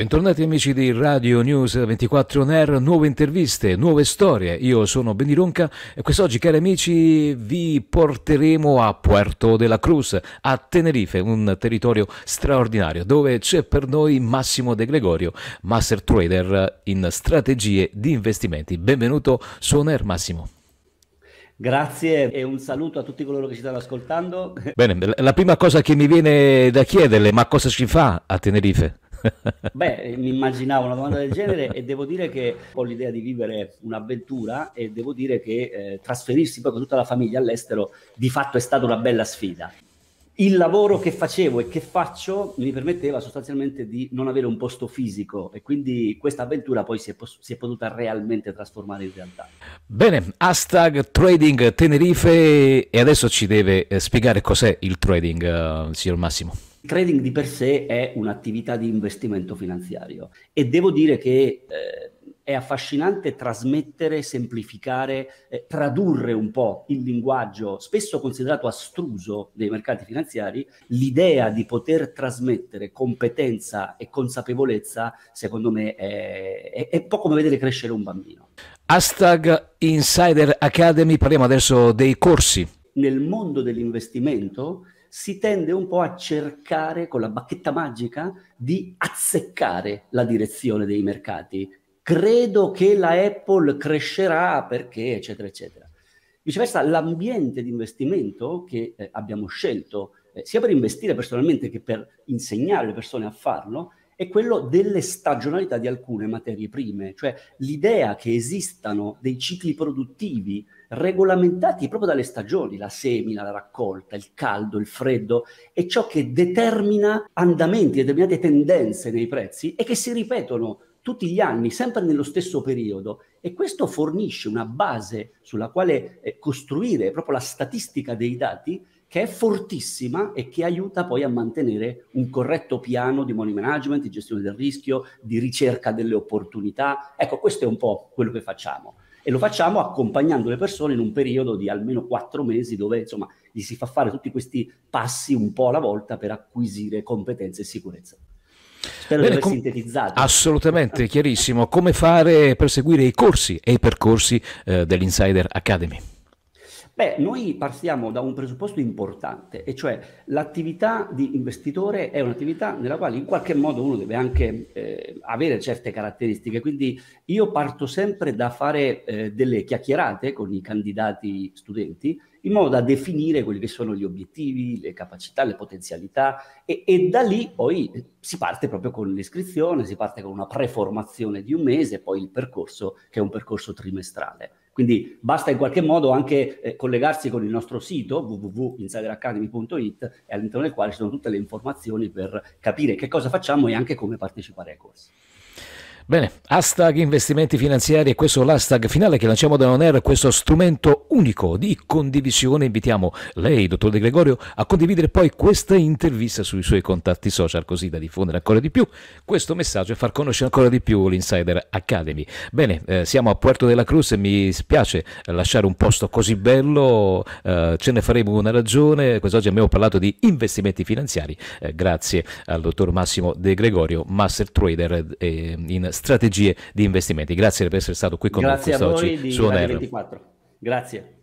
Bentornati amici di Radio News 24 On Air, nuove interviste, nuove storie. Io sono Benny Ronca e quest'oggi, cari amici, vi porteremo a Puerto de la Cruz, a Tenerife, un territorio straordinario dove c'è per noi Massimo De Gregorio, master trader in strategie di investimenti. Benvenuto su On Air Massimo. Grazie e un saluto a tutti coloro che ci stanno ascoltando. Bene, la prima cosa che mi viene da chiederle, ma cosa ci fa a Tenerife? Beh, mi immaginavo una domanda del genere e devo dire che ho l'idea di vivere un'avventura e devo dire che eh, trasferirsi poi con tutta la famiglia all'estero di fatto è stata una bella sfida. Il lavoro che facevo e che faccio mi permetteva sostanzialmente di non avere un posto fisico e quindi questa avventura poi si è, pos- si è potuta realmente trasformare in realtà. Bene, hashtag Trading Tenerife e adesso ci deve eh, spiegare cos'è il trading, eh, signor Massimo. Il trading di per sé è un'attività di investimento finanziario e devo dire che eh, è affascinante trasmettere, semplificare, eh, tradurre un po' il linguaggio spesso considerato astruso dei mercati finanziari, l'idea di poter trasmettere competenza e consapevolezza, secondo me, è, è, è un po' come vedere crescere un bambino. Hashtag Insider Academy, parliamo adesso dei corsi. Nel mondo dell'investimento si tende un po' a cercare con la bacchetta magica di azzeccare la direzione dei mercati. Credo che la Apple crescerà perché, eccetera, eccetera. Viceversa, l'ambiente di investimento che eh, abbiamo scelto, eh, sia per investire personalmente che per insegnare le persone a farlo, è quello delle stagionalità di alcune materie prime, cioè l'idea che esistano dei cicli produttivi regolamentati proprio dalle stagioni, la semina, la raccolta, il caldo, il freddo, è ciò che determina andamenti, determinate tendenze nei prezzi e che si ripetono tutti gli anni, sempre nello stesso periodo. E questo fornisce una base sulla quale eh, costruire proprio la statistica dei dati che è fortissima e che aiuta poi a mantenere un corretto piano di money management, di gestione del rischio, di ricerca delle opportunità. Ecco, questo è un po' quello che facciamo e lo facciamo accompagnando le persone in un periodo di almeno quattro mesi dove insomma gli si fa fare tutti questi passi un po' alla volta per acquisire competenze e sicurezza. Spero Bene, di aver sintetizzato. Assolutamente, chiarissimo. Come fare per seguire i corsi e i percorsi eh, dell'Insider Academy? Beh, noi partiamo da un presupposto importante, e cioè l'attività di investitore è un'attività nella quale in qualche modo uno deve anche eh, avere certe caratteristiche, quindi io parto sempre da fare eh, delle chiacchierate con i candidati studenti in modo da definire quelli che sono gli obiettivi, le capacità, le potenzialità e, e da lì poi si parte proprio con l'iscrizione, si parte con una preformazione di un mese e poi il percorso che è un percorso trimestrale. Quindi basta in qualche modo anche eh, collegarsi con il nostro sito www.insideracademy.it all'interno del quale ci sono tutte le informazioni per capire che cosa facciamo e anche come partecipare ai corsi. Bene, hashtag investimenti finanziari e questo è l'hashtag finale che lanciamo da ONER, questo strumento unico di condivisione. Invitiamo lei, dottor De Gregorio, a condividere poi questa intervista sui suoi contatti social così da diffondere ancora di più questo messaggio e far conoscere ancora di più l'Insider Academy. Bene, eh, siamo a Puerto della Cruz e mi spiace eh, lasciare un posto così bello, eh, ce ne faremo una ragione. Quest'oggi abbiamo parlato di investimenti finanziari eh, grazie al dottor Massimo De Gregorio, Master Trader eh, in strategie di investimenti. Grazie per essere stato qui con Grazie noi oggi di su Onero. Air. Grazie.